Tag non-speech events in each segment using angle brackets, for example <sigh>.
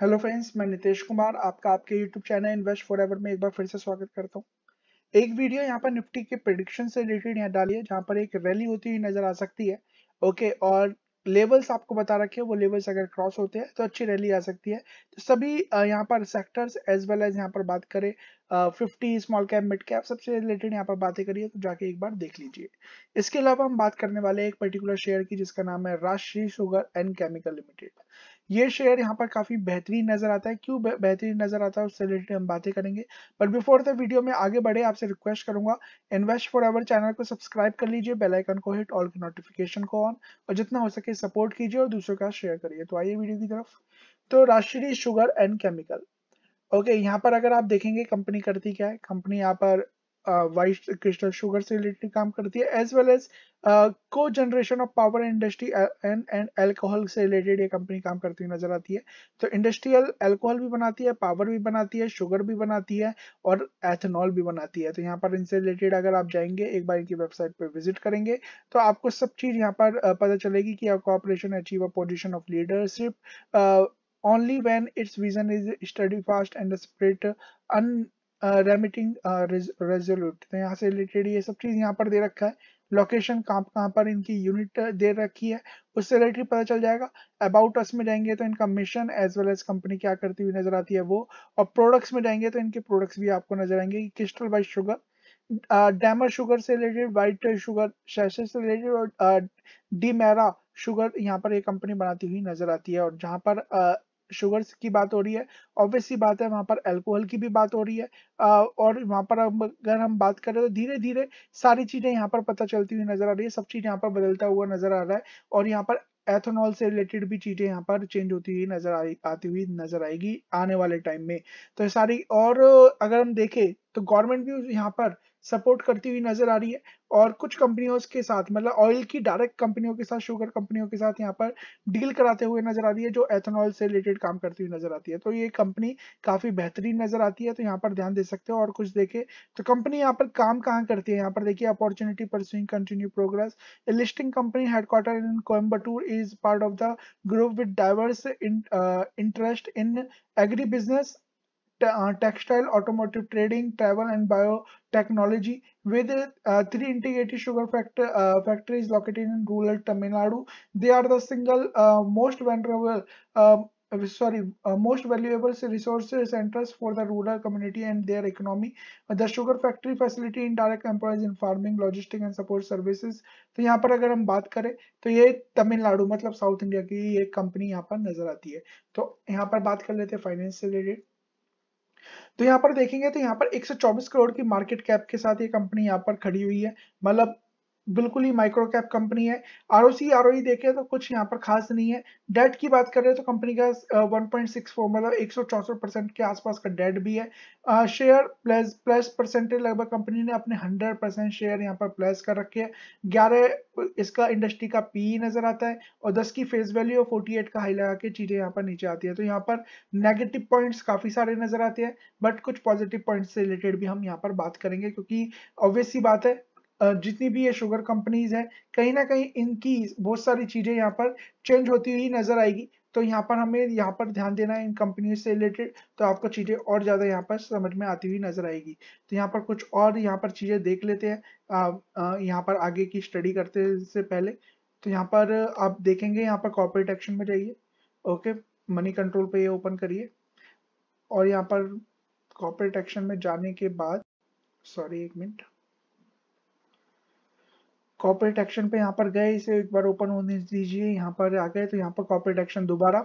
hello friends मैं नितेश कुमार आपका आपके YouTube channel invest forever में एक बार फिर से स्वागत करता हूँ एक वीडियो यहाँ पर निफ्टी के प्रडिक्शन से रिलेटेड यहाँ डाली है जहाँ पर एक रैली होती हुई नजर आ सकती है ओके और लेवल्स आपको बता रखे वो लेवल्स अगर क्रॉस होते हैं तो अच्छी रैली आ सकती है तो सभी यहाँ पर सेक्टर्स एज वेल एज यहाँ पर बात करें fifty small cap mid cap सबसे रिलेटेड यहाँ पर बातें करिए तो जाके एक बार देख लीजिए इसके अलावा हम बात करने वाले एक पर्टिकुलर शेयर की जिसका नाम है Rashtriya sugar and chemical limited ये शेयर यहाँ पर काफी बेहतरीन नजर आता है क्यों बेहतरीन नजर आता है उससे रिलेटेड हम बातें करेंगे बट बिफोर द वीडियो में आगे बढ़े आपसे रिक्वेस्ट करूंगा इन्वेस्ट फॉर एवर चैनल को सब्सक्राइब कर लीजिए बेल आइकन को हिट ऑल की नोटिफिकेशन को ऑन और जितना हो सके सपोर्ट कीजिए और दूसरों का शेयर करिए तो आइए वीडियो की तरफ तो Rashtriya sugar and chemical okay okay, यहाँ पर अगर आप देखेंगे कंपनी करती क्या है कंपनी यहाँ पर वाइस क्रिस्टल शुगर से रिलेटेड काम करती है as well as cogeneration of power industry and and alcohol से रिलेटेड ये कंपनी काम करती हुई नजर आती है तो इंडस्ट्रियल एल्कोहल भी बनाती है पावर भी बनाती है शुगर भी बनाती है और एथेनॉल भी बनाती है तो यहाँ पर इनसे रिलेटेड अगर आप जाएंगे एक बार इनकी वेबसाइट पर विजिट करेंगे तो आपको सब चीज यहाँ पर पता चलेगी कि corporation achieve a position of leadership only when its vision is steadfast and spirit unremitting resolute तो यहाँ से रिलेटेड ये सब चीज़ यहाँ पर दे रखा है लोकेशन कहाँ कहाँ पर इनकी यूनिट दे रखी है उससे रिलेटेड पता चल जाएगा अबाउट अस में जाएंगे तो इनका mission as well as company क्या करती हुई नजर आती है वो और प्रोडक्ट्स में जाएंगे तो इनके प्रोडक्ट्स भी आपको नजर आएंगे कि क्रिस्टल वाइज शुगर डैमर शुगर से रिलेटेड वाइट शुगर शैसे से रिलेटेड और डीमेरा शुगर यहाँ पर ये कंपनी बनाती हुई नजर आती है और जहाँ पर शुगर्स की बात हो रही है ऑब्वियसली बात है वहाँ पर अल्कोहल की भी बात हो रही है और वहाँ पर अगर हम बात करें तो धीरे धीरे सारी चीज़ें यहाँ पर पता चलती हुई नजर आ रही है सब चीज़ यहाँ पर बदलता हुआ नजर आ रहा है और यहाँ पर एथोनॉल से रिलेटेड भी चीज़ें यहाँ पर चेंज होती हुई नजर आई आती हुई नजर आएगी आने वाले टाइम में तो सारी और अगर हम देखें तो गवर्नमेंट भी यहाँ पर सपोर्ट करती हुई नजर आ रही है और कुछ कंपनियों के साथ मतलब ऑयल की डायरेक्ट कंपनियों के साथ शुगर कंपनियों के साथ यहाँ पर डील कराते हुए नजर आ रही है जो एथेनॉल से रिलेटेड काम करती हुई नजर आती है तो ये कंपनी काफी बेहतरीन नजर आती है तो यहाँ पर ध्यान दे सकते हो और कुछ देखे तो कंपनी यहाँ पर काम कहाँ करती है यहाँ पर देखिए opportunity pursuing continue progress listing company headquarter in Coimbatore is part of the group with diverse interest in agribusiness textile automotive trading travel and biotechnology with three integrated sugar factories located in rural Tamil Nadu they are the single most venerable sorry most valuable resource centres for the rural community and their economy the sugar factory facility in direct employees in farming logistic and support services तो यहाँ पर अगर हम बात करें तो ये तमिलनाडु मतलब साउथ इंडिया की एक कंपनी यहाँ पर नजर आती है तो यहाँ पर बात कर लेते हैं फाइनेंस रिलेटेड तो यहाँ पर देखेंगे तो यहाँ पर 124 करोड़ की मार्केट कैप के साथ ये कंपनी यहाँ पर खड़ी हुई है मतलब बिल्कुल ही माइक्रो कैप कंपनी है R O C R O देखें तो कुछ यहाँ पर खास नहीं है डेट की बात करें तो कंपनी का 1.64 मतलब एक परसेंट के आसपास का डेट भी है शेयर प्लस प्लस परसेंटेज लगभग कंपनी ने अपने 100 परसेंट शेयर यहाँ पर प्लस कर रखे हैं ग्यारह इसका इंडस्ट्री का पी e नजर आता है और दस की फेस वैल्यू और फोर्टी का हाई लगा के चीजें यहाँ पर नीचे आती है तो यहाँ पर नेगेटिव पॉइंट्स काफी सारे नजर आते हैं बट कुछ पॉजिटिव पॉइंट्स से रिलेटेड भी हम यहाँ पर बात करेंगे क्योंकि ऑब्वियस सी बात है जितनी भी ये शुगर कंपनीज है कहीं ना कहीं इनकी बहुत सारी चीजें यहाँ पर चेंज होती हुई नजर आएगी तो यहाँ पर हमें यहाँ पर ध्यान देना है इन कंपनियों से रिलेटेड तो आपको चीजें और ज्यादा यहाँ पर समझ में आती हुई नजर आएगी तो यहाँ पर कुछ और यहाँ पर चीजें देख लेते हैं यहाँ पर आगे की स्टडी करते से पहले तो यहाँ पर आप देखेंगे यहाँ पर कॉर्पोरेट एक्शन में जाइए ओके मनी कंट्रोल पे ये ओपन करिए और यहाँ पर कॉर्पोरेट एक्शन में जाने के बाद सॉरी एक मिनट कॉपरेट एक्शन पे यहाँ पर गए इसे एक बार ओपन होने दीजिए यहाँ पर आ गए तो यहाँ पर कॉपरेट एक्शन दोबारा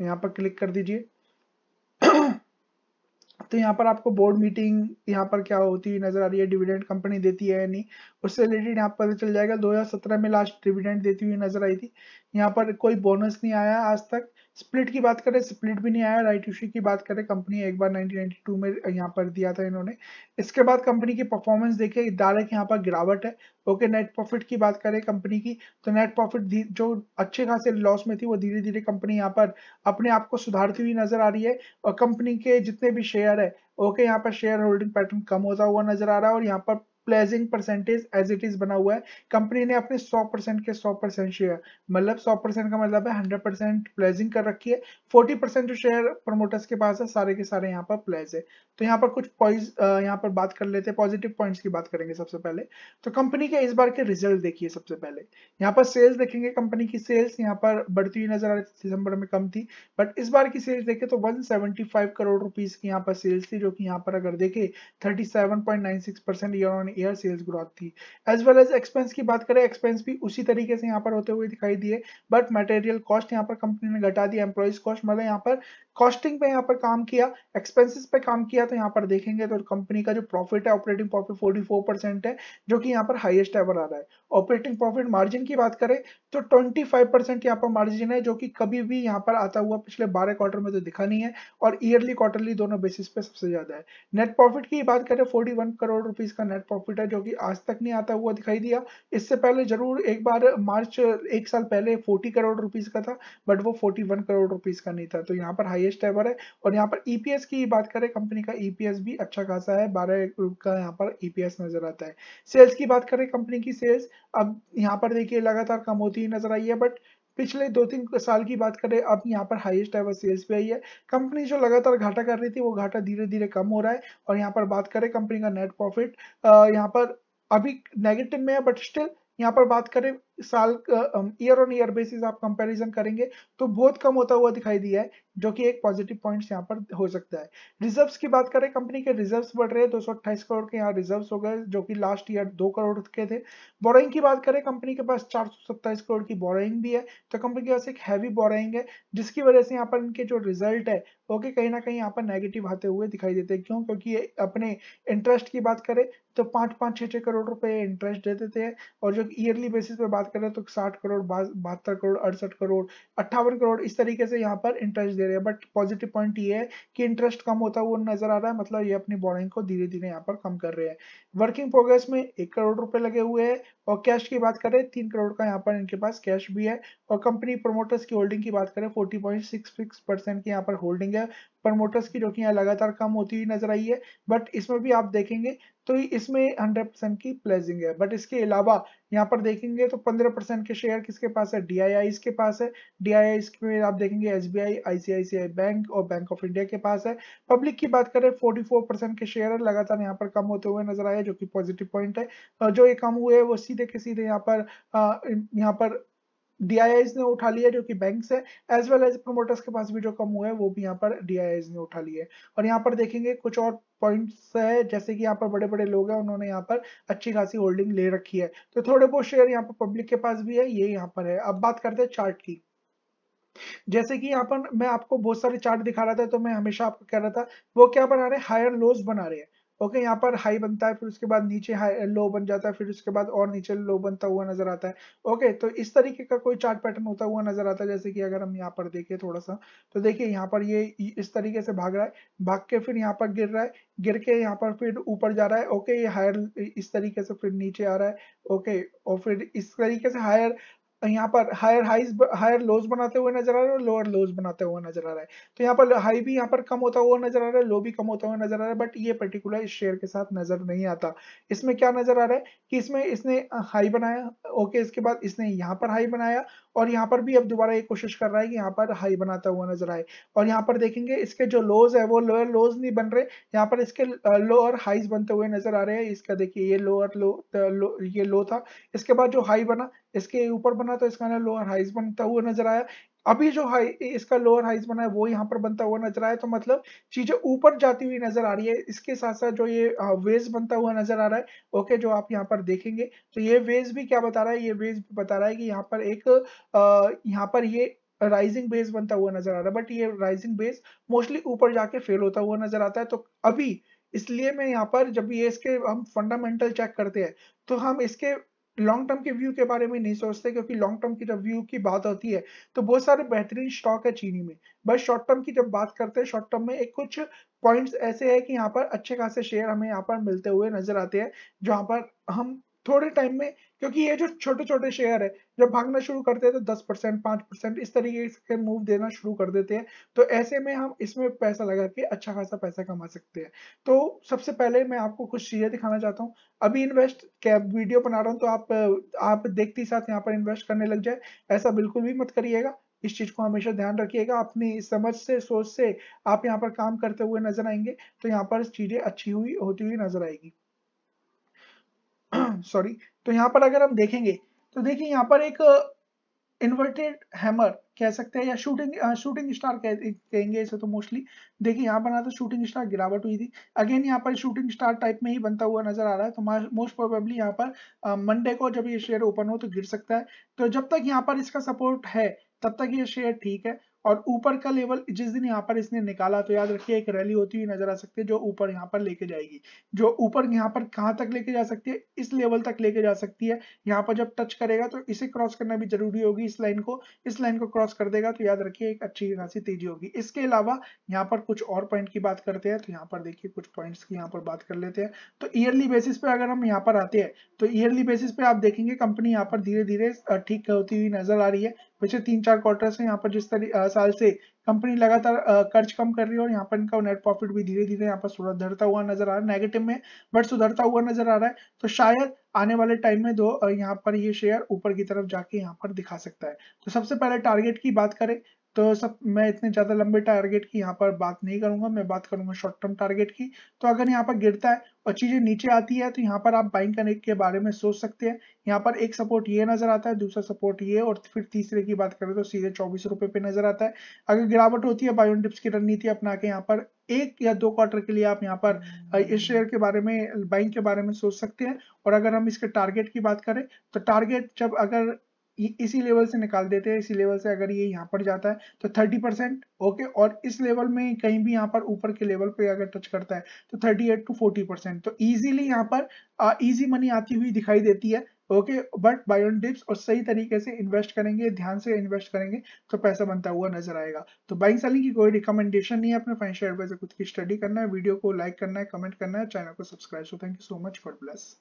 यहाँ पर क्लिक कर दीजिए <clears throat> तो यहाँ पर आपको बोर्ड मीटिंग यहाँ पर क्या होती हुई नजर आ रही है डिविडेंड कंपनी देती है या नहीं उससे रिलेटेड यहाँ पर चल जाएगा 2017 में लास्ट डिविडेंड देती हुई नजर आई थी यहाँ पर कोई बोनस नहीं आया आज तक स्प्लिट की बात करें स्प्लिट भी नहीं आया राइट इश्यू की बात करें कंपनी एक बार 1992 में यहाँ पर दिया था इन्होंने इसके बाद कंपनी की परफॉर्मेंस देखिए डायरेक्ट यहाँ पर गिरावट है ओके नेट प्रॉफिट की बात करें कंपनी की तो नेट प्रॉफिट जो अच्छे खासे लॉस में थी वो धीरे धीरे कंपनी यहाँ पर अपने आप को सुधारती हुई नजर आ रही है और कंपनी के जितने भी शेयर है ओके यहाँ पर शेयर होल्डिंग पैटर्न कम होता हुआ नजर आ रहा है और यहाँ पर pledging percentage as it is बना हुआ है कंपनी ने अपने 100 परसेंट के 100 परसेंट शेयर मतलब 100 परसेंट का मतलब है 100 परसेंट प्लेजिंग कर रखी है 40 परसेंट जो शेयर प्रमोटर्स के पास है सारे के सारे यहाँ पर प्लेज है तो यहाँ पर कुछ पॉइंट यहाँ पर बात कर लेते हैं पॉजिटिव पॉइंट्स की बात करेंगे सबसे पहले तो कंपनी के इस बार के रिजल्ट देखिए सबसे पहले यहाँ पर सेल्स देखेंगे कंपनी की सेल्स यहाँ पर बढ़ती हुई नजर आ रही थी दिसंबर में कम थी बट इस बार की सेल्स देखे तो वन करोड़ रुपीज की यहाँ पर सेल्स थी जो कि यहाँ पर अगर देखें 37.96 percent year on year sales growth थी एज वेल एज एक्सपेंस की बात करें एक्सपेंस भी उसी तरीके से यहाँ पर होते हुए दिखाई दिए बट मटेरियल कॉस्ट यहाँ पर कंपनी ने घटा दिया एम्प्लॉयज कॉस्ट मतलब यहाँ पर कॉस्टिंग पे यहाँ पर काम किया एक्सपेंसिस पे काम किया तो यहाँ पर देखेंगे तो कंपनी का जो प्रॉफिट है ऑपरेटिंग प्रॉफिट फोर्टी है जो कि यहाँ पर हाइएस्ट एवर आ रहा है ऑपरेटिंग प्रॉफिट मार्जिन की बात करें तो ट्वेंटी फाइव परसेंट यहाँ पर मार्जिन है जो कि कभी भी यहाँ पर आता हुआ पिछले बारह क्वार्टर में तो दिखा नहीं है और ईयरली क्वार्टरली दोनों बेसिस पे सबसे ज्यादा है नेट प्रॉफिट की बात करें 41 करोड़ रुपीज का नेट प्रॉफिट प्रॉफिट है जो कि आज तक नहीं आता हुआ दिखाई दिया इससे पहले जरूर एक बार मार्च एक साल पहले 40 करोड़ रुपीस का था बट वो 41 करोड़ रुपीस का नहीं था तो यहाँ पर हाईएस्ट एवर है और यहाँ पर ईपीएस e की बात करें कंपनी का ईपीएस e भी अच्छा खासा है बारह का यहाँ पर ईपीएस e नजर आता है सेल्स की बात करें कंपनी की सेल्स अब यहाँ पर देखिए लगातार कम होती नजर आई है बट पिछले दो तीन साल की बात करें अब यहाँ पर हाईएस्ट एवर सेल्स भी आई है कंपनी जो लगातार घाटा कर रही थी वो घाटा धीरे धीरे कम हो रहा है और यहाँ पर बात करें कंपनी का नेट प्रॉफिट यहाँ पर अभी नेगेटिव में है बट स्टिल यहाँ पर बात करें साल ईयर ऑन ईयर बेसिस आप कंपैरिजन करेंगे तो बहुत कम होता हुआ दिखाई दिया है जो कि एक पॉजिटिव पॉइंट्स यहाँ पर हो सकता है रिजर्व्स की बात करें कंपनी के रिजर्व्स बढ़ रहे हैं दो करोड़ के यहाँ रिजर्व्स हो गए जो कि लास्ट ईयर दो करोड़ के थे बोराइंग की बात करें कंपनी के पास चार करोड़ की बोराइंग भी है तो कंपनी के पास एक हैवी बोराइंग है जिसकी वजह से यहाँ पर इनके जो रिजल्ट है ओके कहीं ना कहीं यहाँ पर नेगेटिव आते हुए दिखाई देते हैं क्यों क्योंकि ये अपने इंटरेस्ट की बात करें तो पाँच पाँच छः छः करोड़ रुपए इंटरेस्ट देते थे और जो ईयरली बेसिस पर बात करें तो साठ करोड़ बहत्तर करोड़ अड़सठ करोड़ अट्ठावन करोड़ इस तरीके से यहाँ पर इंटरेस्ट दे रहे हैं बट पॉजिटिव पॉइंट ये है कि इंटरेस्ट कम होता हुआ नजर आ रहा है मतलब ये अपनी बॉरिंग को धीरे धीरे यहाँ पर कम कर रहे हैं वर्किंग प्रोग्रेस में एक करोड़ रुपए लगे हुए हैं और कैश की बात करें तीन करोड़ का यहाँ पर इनके पास कैश भी है और कंपनी प्रमोटर्स की होल्डिंग की बात करें सिक्स परसेंट की यहाँ पर होल्डिंग है प्रमोटर्स की जो कि यहाँ लगातार कम होती हुई नजर आई है बट इसमें भी आप देखेंगे तो इसमें हंड्रेड परसेंट की प्लेजिंग है बट इसके अलावा यहाँ पर देखेंगे तो पंद्रह परसेंट के शेयर किसके पास है डी के पास है डी में आप देखेंगे एस बी बैंक और बैंक ऑफ इंडिया के पास है पब्लिक की बात करें फोर परसेंट के शेयर लगातार यहाँ पर कम होते हुए नजर आए जो कि पॉजिटिव पॉइंट है और जो ये कम हुए है वो सी सीधे के सीधे यहाँ पर यहाँ पर डी ने उठा लिया जो कि बैंक्स है एज वेल एज प्रोमोटर्स के पास भी जो कम हुआ है वो भी यहाँ पर डी ने उठा लिए और यहाँ पर देखेंगे कुछ और पॉइंट्स है जैसे कि यहाँ पर बड़े बड़े लोग हैं उन्होंने यहाँ पर अच्छी खासी होल्डिंग ले रखी है तो थोड़े बहुत शेयर यहाँ पर पब्लिक के पास भी है ये यहाँ पर है अब बात करते हैं चार्ट की जैसे कि यहाँ पर मैं आपको बहुत सारे चार्ट दिखा रहा था तो मैं हमेशा आपको कह रहा था वो क्या बना रहे हायर लोज बना रहे हैं ओके यहाँ पर हाई बनता है फिर उसके बाद नीचे हाई लो बन जाता है फिर उसके बाद और नीचे लो बनता हुआ नजर आता है ओके तो इस तरीके का कोई चार्ट पैटर्न होता हुआ नजर आता है जैसे कि अगर हम यहाँ पर देखें थोड़ा सा तो देखिए यहाँ पर ये इस तरीके से भाग रहा है भाग के फिर यहाँ पर गिर रहा है गिर के यहाँ पर फिर ऊपर जा रहा है ओके ये हायर इस तरीके से फिर नीचे आ रहा है ओके और फिर इस तरीके से हायर यहाँ पर हायर हाईज हायर लोज बनाते हुए नजर आ रहे हैं और लोअर लोज बनाते हुए नजर आ रहा है तो यहाँ पर हाई भी यहाँ पर कम होता हुआ नजर आ रहा है लो भी कम होता हुआ नजर आ रहा है बट ये पर्टिकुलर इस शेयर के साथ नजर नहीं आता इसमें क्या नजर आ रहा है कि इसमें इसने हाई बनाया ओके इसके बाद इसने यहाँ पर हाई बनाया और यहाँ पर भी अब दोबारा ये कोशिश कर रहा है कि यहाँ पर हाई बनाता हुआ नजर आए और यहाँ पर देखेंगे इसके जो लोज है वो लोअर लोज नहीं बन रहे यहाँ पर इसके लोअर और हाइज बनते हुए नजर आ रहे हैं इसका देखिए ये लोअर लो ये लो था इसके बाद जो हाई बना इसके ऊपर बना तो इसका लोअर हाइज बनता हुआ नजर आया अभी जो हाई इसका लोअर हाइज बना है वो यहाँ पर बनता हुआ नजर आया तो मतलब चीजें ऊपर जाती हुई नजर आ रही है इसके साथ साथ जो ये वेज बनता हुआ नजर आ रहा है ओके जो आप यहाँ पर देखेंगे तो ये वेज भी क्या बता रहा है ये वेज बता रहा है कि यहाँ पर एक यहाँ पर ये राइजिंग बेस बनता हुआ नजर आ रहा है बट ये राइजिंग बेस मोस्टली ऊपर जाके फेल होता हुआ नजर आता है तो अभी इसलिए मैं यहाँ पर जब ये इसके हम फंडामेंटल चेक करते हैं तो हम इसके लॉन्ग टर्म के व्यू के बारे में नहीं सोचते क्योंकि लॉन्ग टर्म की जब व्यू की बात होती है तो बहुत सारे बेहतरीन स्टॉक है चीनी में बस शॉर्ट टर्म की जब बात करते हैं शॉर्ट टर्म में एक कुछ पॉइंट्स ऐसे है कि यहाँ पर अच्छे खासे शेयर हमें यहाँ पर मिलते हुए नजर आते हैं जहाँ पर हम थोड़े टाइम में क्योंकि ये जो छोटे छोटे शेयर है जब भागना शुरू करते हैं तो दस परसेंट पांच परसेंट इस तरीके से मूव देना शुरू कर देते हैं तो ऐसे में हम इसमें पैसा लगा के अच्छा खासा पैसा कमा सकते हैं तो सबसे पहले मैं आपको कुछ चीजें दिखाना चाहता हूँ अभी इन्वेस्ट कैब वीडियो बना रहा हूँ तो आप आप देखते ही साथ यहाँ पर इन्वेस्ट करने लग जाए ऐसा बिल्कुल भी मत करिएगा इस चीज को हमेशा ध्यान रखिएगा अपनी समझ से सोच से आप यहाँ पर काम करते हुए नजर आएंगे तो यहाँ पर चीजें अच्छी हुई होती हुई नजर आएगी सॉरी <clears throat> तो यहाँ पर अगर हम देखेंगे तो देखिए यहाँ पर एक इन्वर्टेड uh, हैमर कह सकते हैं या शूटिंग शूटिंग स्टार कहेंगे इसे तो मोस्टली देखिए यहाँ पर ना तो शूटिंग स्टार गिरावट हुई थी अगेन यहाँ पर शूटिंग स्टार टाइप में ही बनता हुआ नजर आ रहा है तो मोस्ट प्रोबेबली यहाँ पर मंडे uh, को जब ये शेयर ओपन हो तो गिर सकता है तो जब तक यहाँ पर इसका सपोर्ट है तब तक ये शेयर ठीक है और ऊपर का लेवल जिस दिन यहाँ पर इसने निकाला तो याद रखिए एक रैली होती हुई नजर आ सकती है जो ऊपर यहाँ पर लेके जाएगी जो ऊपर यहाँ पर कहाँ तक लेके जा सकती है इस लेवल तक लेके जा सकती है यहाँ पर जब टच करेगा तो इसे क्रॉस करना भी जरूरी होगी इस लाइन को इस लाइन को क्रॉस कर देगा तो याद रखिए एक अच्छी खासी तेजी होगी इसके अलावा यहाँ पर कुछ और पॉइंट की बात करते हैं तो यहाँ पर देखिए कुछ पॉइंट की यहाँ पर बात कर लेते हैं तो ईयरली बेसिस पे अगर हम यहाँ पर आते हैं तो ईयरली बेसिस पे आप देखेंगे कंपनी यहाँ पर धीरे धीरे ठीक होती हुई नजर आ रही है पिछले तीन चार क्वार्टर से यहाँ पर जिस तरह साल से कंपनी लगातार कर्ज कम कर रही है और यहाँ पर इनका नेट प्रॉफिट भी धीरे धीरे यहाँ पर सुधरता हुआ नजर आ रहा है नेगेटिव में बट सुधरता हुआ नजर आ रहा है तो शायद आने वाले टाइम में दो यहाँ पर ये शेयर ऊपर की तरफ जाके यहाँ पर दिखा सकता है तो सबसे पहले टारगेट की बात करें तो सब मैं इतने ज़्यादा लंबे टारगेट की यहाँ पर बात नहीं करूंगा मैं बात करूंगा शॉर्ट टर्म टारगेट की तो अगर यहाँ पर गिरता है और चीज़ें नीचे आती है तो यहाँ पर आप बाइंग करने के बारे में सोच सकते हैं यहाँ पर एक सपोर्ट ये नज़र आता है दूसरा सपोर्ट ये और फिर तीसरे की बात करें तो सीधे चौबीस रुपए पे नज़र आता है अगर गिरावट होती है बायोन डिप्स की रणनीति अपना के यहाँ पर एक या दो क्वार्टर के लिए आप यहाँ पर इस शेयर के बारे में बाइंग के बारे में सोच सकते हैं और अगर हम इसके टारगेट की बात करें तो टारगेट जब अगर इसी लेवल से निकाल देते हैं इसी लेवल से अगर ये यहाँ पर जाता है तो थर्टी परसेंट ओके और इस लेवल में कहीं भी यहाँ पर ऊपर के लेवल पे अगर टच करता है तो thirty eight to forty percent तो इजीली यहाँ पर इजी मनी आती हुई दिखाई देती है ओके बट बायोन डिप्स और सही तरीके से इन्वेस्ट करेंगे ध्यान से इन्वेस्ट करेंगे तो पैसा बनता हुआ नजर आएगा तो बाइंग सेलिंग की कोई रिकमेंडेशन नहीं है अपने फाइनेंशियल एडवाइजर खुद की स्टडी करना है वीडियो को लाइक करना है कमेंट करना है चैनल को subscribe so thank you so much for bless